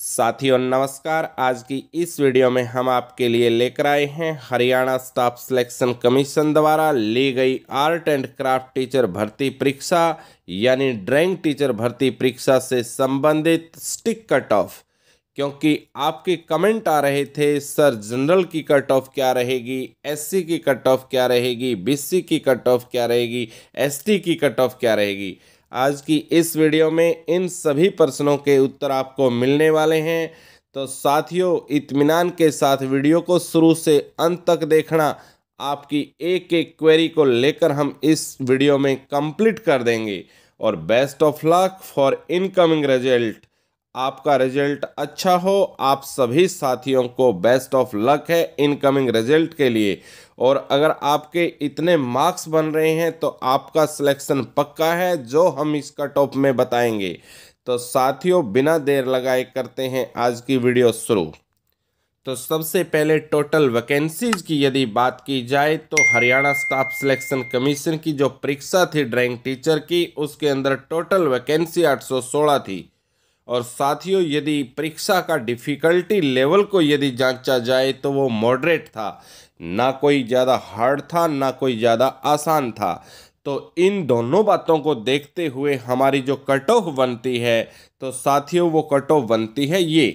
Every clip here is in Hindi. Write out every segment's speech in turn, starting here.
साथियों नमस्कार आज की इस वीडियो में हम आपके लिए लेकर आए हैं हरियाणा स्टाफ सिलेक्शन कमीशन द्वारा ली गई आर्ट एंड क्राफ्ट टीचर भर्ती परीक्षा यानी ड्राइंग टीचर भर्ती परीक्षा से संबंधित स्टिक कट ऑफ क्योंकि आपके कमेंट आ रहे थे सर जनरल की कट ऑफ क्या रहेगी एससी की कट ऑफ क्या रहेगी बीसी की कट ऑफ क्या रहेगी एसटी की कट ऑफ क्या रहेगी आज की इस वीडियो में इन सभी प्रश्नों के उत्तर आपको मिलने वाले हैं तो साथियों इत्मीनान के साथ वीडियो को शुरू से अंत तक देखना आपकी एक एक क्वेरी को लेकर हम इस वीडियो में कंप्लीट कर देंगे और best of luck for incoming result आपका रिजल्ट अच्छा हो आप सभी साथियों को बेस्ट ऑफ लक है इनकमिंग रिजल्ट के लिए और अगर आपके इतने मार्क्स बन रहे हैं तो आपका सिलेक्शन पक्का है जो हम इस कट ऑफ में बताएंगे तो साथियों बिना देर लगाए करते हैं आज की वीडियो शुरू तो सबसे पहले टोटल वैकेंसीज की यदि बात की जाए तो हरियाणा स्टाफ सिलेक्शन कमीशन की जो परीक्षा थी ड्राइंग टीचर की उसके अंदर टोटल वैकेंसी 816 थी और साथियों यदि परीक्षा का डिफ़िकल्टी लेवल को यदि जांचा जाए तो वो मॉडरेट था ना कोई ज़्यादा हार्ड था ना कोई ज़्यादा आसान था तो इन दोनों बातों को देखते हुए हमारी जो कट ऑफ बनती है तो साथियों वो कट ऑफ बनती है ये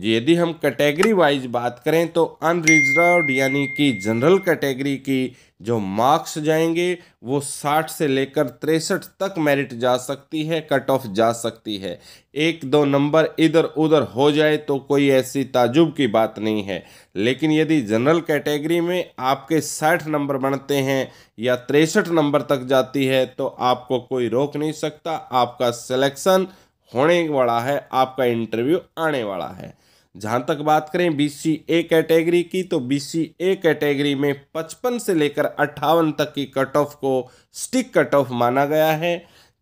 यदि हम कैटेगरी वाइज बात करें तो अनरिजर्व यानी कि जनरल कैटेगरी की जो मार्क्स जाएंगे वो 60 से लेकर तिरसठ तक मेरिट जा सकती है कट ऑफ जा सकती है एक दो नंबर इधर उधर हो जाए तो कोई ऐसी ताजुब की बात नहीं है लेकिन यदि जनरल कैटेगरी में आपके 60 नंबर बनते हैं या तिरसठ नंबर तक जाती है तो आपको कोई रोक नहीं सकता आपका सिलेक्शन होने वाला है आपका इंटरव्यू आने वाला है जहाँ तक बात करें सी ए कैटेगरी की तो सी ए कैटेगरी में पचपन से लेकर अट्ठावन तक की कट ऑफ को स्टिक कट ऑफ माना गया है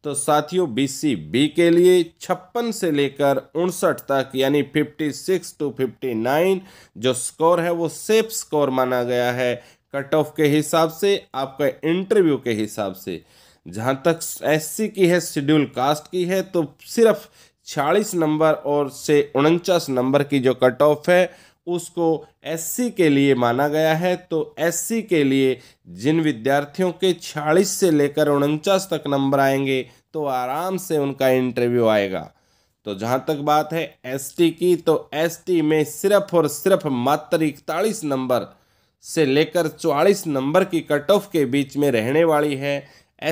तो साथियों बीसी बी के लिए छप्पन से लेकर उनसठ तक यानी fifty six to fifty nine जो स्कोर है वो सेफ स्कोर माना गया है कट ऑफ के हिसाब से आपका इंटरव्यू के हिसाब से जहाँ तक एससी की है शेड्यूल कास्ट की है तो सिर्फ छियालीस नंबर और से उनचास नंबर की जो कट ऑफ है उसको एस के लिए माना गया है तो एस के लिए जिन विद्यार्थियों के छियालीस से लेकर उनचास तक नंबर आएंगे तो आराम से उनका इंटरव्यू आएगा तो जहाँ तक बात है एस की तो एस में सिर्फ और सिर्फ मात्र इकतालीस नंबर से लेकर चौवालीस नंबर की कट ऑफ के बीच में रहने वाली है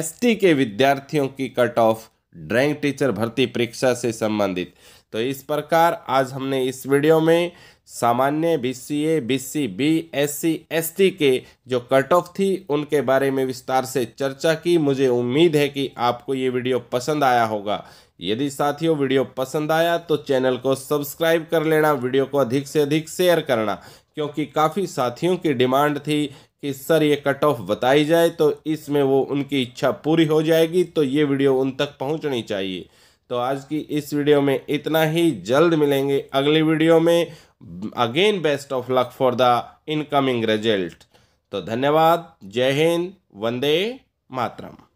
एस के विद्यार्थियों की कट ऑफ ड्राइंग टीचर भर्ती परीक्षा से संबंधित तो इस प्रकार आज हमने इस वीडियो में सामान्य B C A B C B S C S T के जो कट ऑफ थी उनके बारे में विस्तार से चर्चा की मुझे उम्मीद है कि आपको ये वीडियो पसंद आया होगा यदि साथियों वीडियो पसंद आया तो चैनल को सब्सक्राइब कर लेना वीडियो को अधिक से अधिक शेयर करना क्योंकि काफ़ी साथियों की डिमांड थी कि सर ये कट ऑफ बताई जाए तो इसमें वो उनकी इच्छा पूरी हो जाएगी तो ये वीडियो उन तक पहुंचनी चाहिए तो आज की इस वीडियो में इतना ही जल्द मिलेंगे अगली वीडियो में again best of luck for the incoming result तो धन्यवाद जय हिंद वंदे मातरम